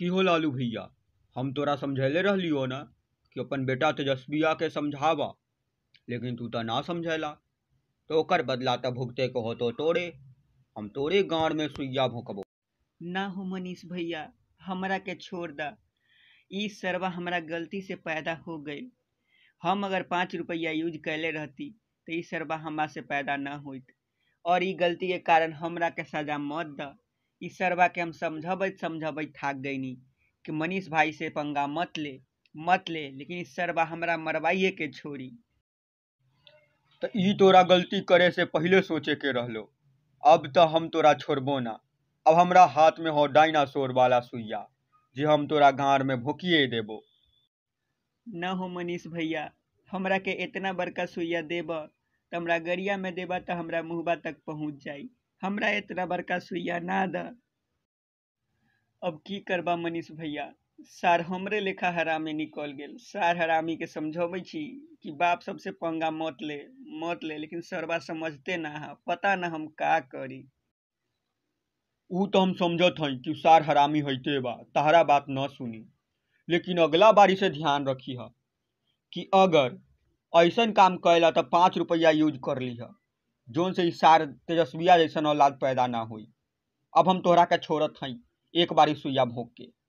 की हो लालू भैया हम तोरा समझैले रहलियो ना कि अपन बेटा तेजस्विया के समझावा लेकिन तू तो ना समझेला तो ओकर बदला तो भुगते को हो तो तोड़े हम तोरे गाँव में सुइया भोंकबो ना हो मनीष भैया हमरा के छोड़ दा ई सरवा हमरा गलती से पैदा हो गई हम अगर पाँच रुपया यूज कैले रहती तो ई सर्वा हमरा से पैदा ना होत और ई गलती के कारण हमरा के सजा मत दा ईश्वरबा के हम समझब समझब थक गईनी कि मनीष भाई से पंगा मत ले मत ले लेकिन ईश्वरबा हमारा मरवाइये मरवाइए के छोड़ी तो ई तोरा गलती करे से पहले सोचे के रहलो अब तो हम तोरा छोड़बो ना अब हमरा हाथ में हो डायनासोर वाला सुइया जे हम तोरा गार में भोकिए देबो न हो मनीष भैया हमरा के इतना बड़का सुइया देब तो हमरा गरिया में देबा तो हमरा मुहबा तक पहुँच जाई हमरा इतना बड़का सुइया ना द अब की करबा मनीष भैया सार हमरे लेखा हरामे निकल गेल सार हरामी के समझबै छी कि बाप सबसे पंगा मत ले मत ले लेकिन सरबा समझते ना है पता ना हम का करी उ तो हम समझत हई कि सार हरामी हईते बा तहरा बात न सुनी लेकिन अगला बारी से ध्यान रखी हा कि अगर ऐसा काम कैला तो पाँच रुपया यूज कर ली हा जोन से इशार तेजस्विया जैसा औलाद पैदा ना हुई अब हम तोहरा के छोड़त हई एक बारी सुइया भोंक के